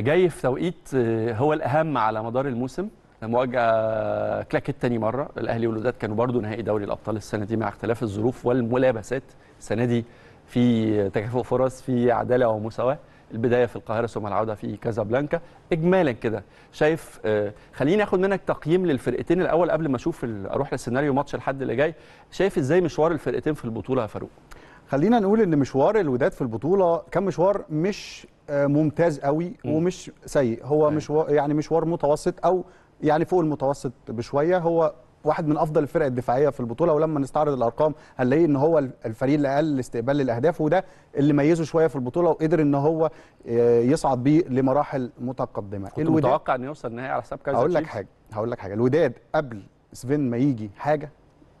جاي في توقيت آه، هو الاهم على مدار الموسم مواجهه كلاكيت تاني مره الاهلي والوداد كانوا برضو نهائي دوري الابطال السنه دي مع اختلاف الظروف والملابسات السنه دي في تكافؤ فرص في عداله ومساواه البدايه في القاهره ثم العوده في كازابلانكا اجمالا كده شايف آه، خليني اخد منك تقييم للفرقتين الاول قبل ما اشوف اروح للسيناريو ماتش الحد اللي جاي شايف ازاي مشوار الفرقتين في البطوله يا فاروق خلينا نقول ان مشوار الوداد في البطوله كان مشوار مش آه، ممتاز قوي ومش سيء هو أيوة. مش يعني مشوار متوسط او يعني فوق المتوسط بشويه هو واحد من افضل الفرق الدفاعيه في البطوله ولما نستعرض الارقام هنلاقي ان هو الفريق الاقل استقبال للاهداف وده اللي ميزه شويه في البطوله وقدر ان هو آه، يصعد بيه لمراحل متقدمه كنت متوقع انه يوصل النهائي على حساب كذا هقول لك حاجه هقول لك حاجه الوداد قبل سفين ما يجي حاجه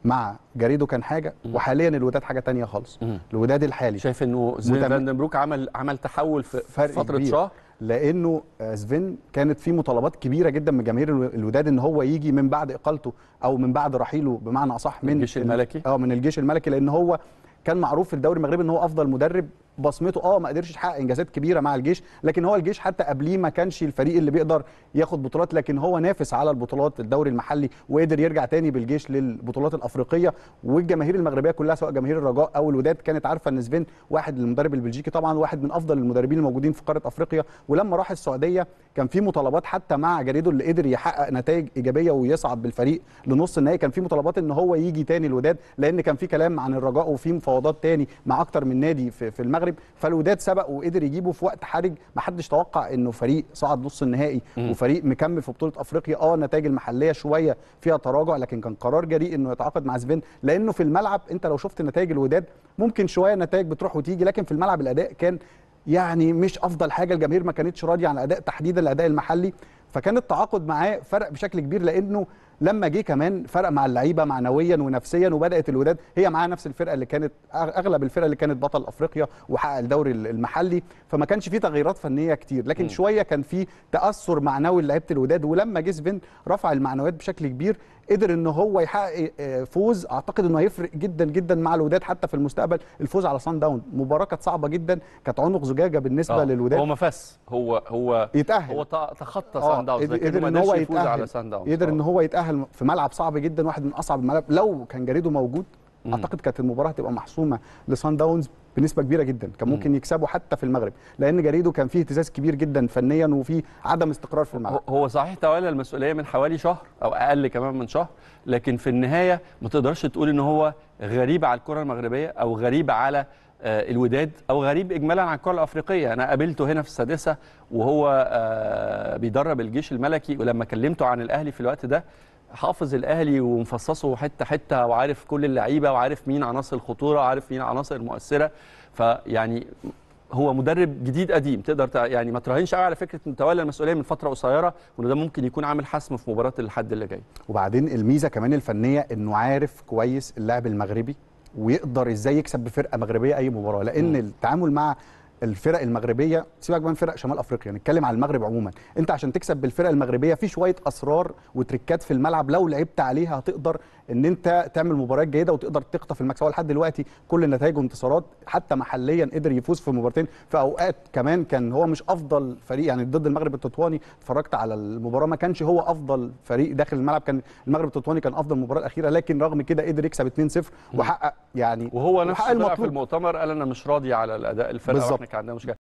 مع جريده كان حاجه وحاليا الوداد حاجه تانية خالص الوداد الحالي شايف انه زين فاندنبروك عمل عمل تحول في فتره كبير. شهر لانه آه، سفين كانت في مطالبات كبيره جدا من جماهير الوداد ان هو يجي من بعد اقالته او من بعد رحيله بمعنى اصح من الجيش الملكي اه من الجيش الملكي لان هو كان معروف في الدوري المغربي ان هو افضل مدرب بصمته اه ما قدرش يحقق انجازات كبيره مع الجيش لكن هو الجيش حتى قبليه ما كانش الفريق اللي بيقدر ياخد بطولات لكن هو نافس على البطولات الدوري المحلي وقدر يرجع تاني بالجيش للبطولات الافريقيه والجماهير المغربيه كلها سواء جماهير الرجاء او الوداد كانت عارفه ان سفين واحد المدرب البلجيكي طبعا واحد من افضل المدربين الموجودين في قاره افريقيا ولما راح السعوديه كان في مطالبات حتى مع جريدو اللي قدر يحقق نتائج ايجابيه ويصعد بالفريق لنص النهائي كان في مطالبات ان هو يجي تاني الوداد لان كان في كلام عن الرجاء وفي مفاوضات تاني مع اكتر من نادي في المغرب المغرب فالوداد سبق وقدر يجيبه في وقت حرج ما حدش توقع انه فريق صعد نص النهائي م. وفريق مكمل في بطوله افريقيا اه النتائج المحليه شويه فيها تراجع لكن كان قرار جريء انه يتعاقد مع سبين لانه في الملعب انت لو شفت نتائج الوداد ممكن شويه النتائج بتروح وتيجي لكن في الملعب الاداء كان يعني مش افضل حاجه الجماهير ما كانتش راضيه عن الاداء تحديدا الاداء المحلي فكان التعاقد معاه فرق بشكل كبير لانه لما جه كمان فرق مع اللعيبه معنويا ونفسيا وبدات الوداد هي معاها نفس الفرقه اللي كانت اغلب الفرقه اللي كانت بطل افريقيا وحقق الدوري المحلي فما كانش في تغييرات فنيه كتير لكن شويه كان في تاثر معنوي لعيبه الوداد ولما جه سفين رفع المعنويات بشكل كبير قدر ان هو يحقق آه، فوز اعتقد انه هيفرق جدا جدا مع الوداد حتى في المستقبل الفوز على سان داون مباراه كانت صعبه جدا كانت عنق زجاجه بالنسبه أوه. للوداد هو ما فاز هو هو يتاهل هو تخطى سان آه، داون قدر ان هو يفوز على سان داون قدر ان هو يتاهل في ملعب صعب جدا واحد من اصعب الملاعب لو كان جريده موجود مم. اعتقد كانت المباراه هتبقى محسومه لسان داونز بنسبه كبيره جدا كان ممكن يكسبوا حتى في المغرب لان جريدو كان فيه اهتزاز كبير جدا فنيا وفي عدم استقرار في الملعب هو صحيح تولى المسؤوليه من حوالي شهر او اقل كمان من شهر لكن في النهايه ما تقدرش تقول ان هو غريب على الكره المغربيه او غريب على آه، الوداد او غريب اجمالا على الكره الافريقيه انا قابلته هنا في السادسه وهو آه، بيدرب الجيش الملكي ولما كلمته عن الاهلي في الوقت ده حافظ الاهلي ومفصصه حته حته وعارف كل اللعيبه وعارف مين عناصر الخطوره وعارف مين عناصر المؤثره فيعني هو مدرب جديد قديم تقدر يعني ما تراهنش قوي على فكره ان تولى المسؤوليه من فتره قصيره وان ده ممكن يكون عامل حسم في مباراه الحد اللي جاي وبعدين الميزه كمان الفنيه انه عارف كويس اللاعب المغربي ويقدر ازاي يكسب بفرقه مغربيه اي مباراه لان م. التعامل مع الفرق المغربيه سيبك من فرق شمال افريقيا نتكلم على المغرب عموما انت عشان تكسب بالفرق المغربيه في شويه اسرار وتركات في الملعب لو لعبت عليها هتقدر ان انت تعمل مباريات جيده وتقدر تقطف المكسب هو لحد دلوقتي كل نتائجه انتصارات حتى محليا قدر يفوز في مباراتين في اوقات كمان كان هو مش افضل فريق يعني ضد المغرب التطواني اتفرجت على المباراه ما كانش هو افضل فريق داخل الملعب كان المغرب التطواني كان افضل مباراه الاخيره لكن رغم كده قدر يكسب 2-0 وحقق يعني وهو نفسه في المؤتمر قال انا مش راضي على الاداء الفرقه واحنا كان عندنا مشكله